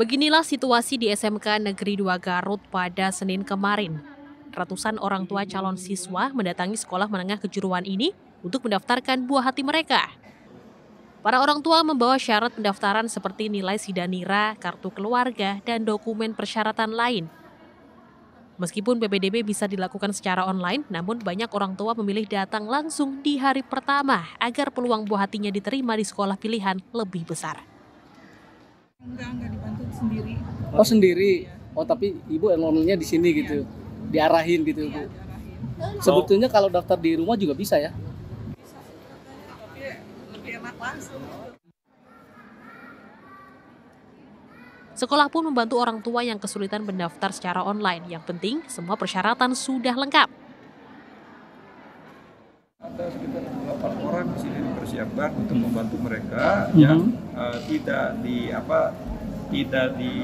Beginilah situasi di SMK Negeri 2 Garut pada Senin kemarin. Ratusan orang tua calon siswa mendatangi sekolah menengah kejuruan ini untuk mendaftarkan buah hati mereka. Para orang tua membawa syarat pendaftaran seperti nilai sidanira, kartu keluarga, dan dokumen persyaratan lain. Meskipun PPDB bisa dilakukan secara online, namun banyak orang tua memilih datang langsung di hari pertama agar peluang buah hatinya diterima di sekolah pilihan lebih besar. Enggak, enggak dibantu sendiri. Oh, sendiri. Oh, tapi ibu enrollnya di sini gitu. Iya. Diarahin gitu, iya, Bu. diarahin. Sebetulnya kalau daftar di rumah juga bisa ya? Bisa. Tapi lebih enak langsung. Sekolah pun membantu orang tua yang kesulitan mendaftar secara online. Yang penting, semua persyaratan sudah lengkap. Ada sekitar 8 orang di sini dipersiapkan untuk membantu mereka mm -hmm. yang uh, tidak di apa tidak di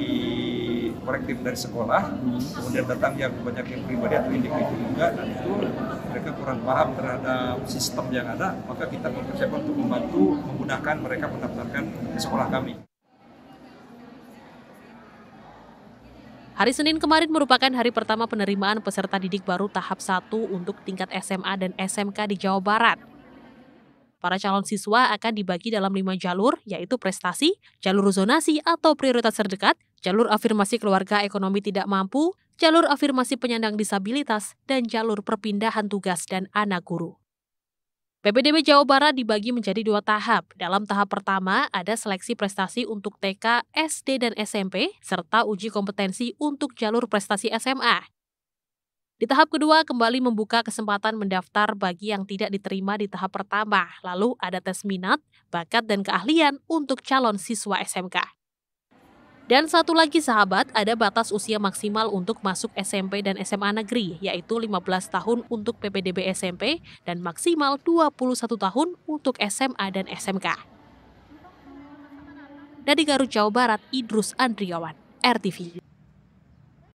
korektif dari sekolah hmm. kemudian datang yang banyak yang pribadi atau individu juga dan itu mereka kurang paham terhadap sistem yang ada maka kita mempersiapkan untuk membantu menggunakan mereka mendaftarkan ke sekolah kami. Hari Senin kemarin merupakan hari pertama penerimaan peserta didik baru tahap 1 untuk tingkat SMA dan SMK di Jawa Barat. Para calon siswa akan dibagi dalam lima jalur, yaitu prestasi, jalur zonasi atau prioritas terdekat, jalur afirmasi keluarga ekonomi tidak mampu, jalur afirmasi penyandang disabilitas, dan jalur perpindahan tugas dan anak guru. PPDB Jawa Barat dibagi menjadi dua tahap. Dalam tahap pertama, ada seleksi prestasi untuk TK, SD, dan SMP, serta uji kompetensi untuk jalur prestasi SMA. Di tahap kedua, kembali membuka kesempatan mendaftar bagi yang tidak diterima di tahap pertama. Lalu ada tes minat, bakat, dan keahlian untuk calon siswa SMK. Dan satu lagi sahabat, ada batas usia maksimal untuk masuk SMP dan SMA negeri, yaitu 15 tahun untuk PPDB SMP dan maksimal 21 tahun untuk SMA dan SMK. Dari Garut, Jawa Barat, Idrus Andriawan, RTV.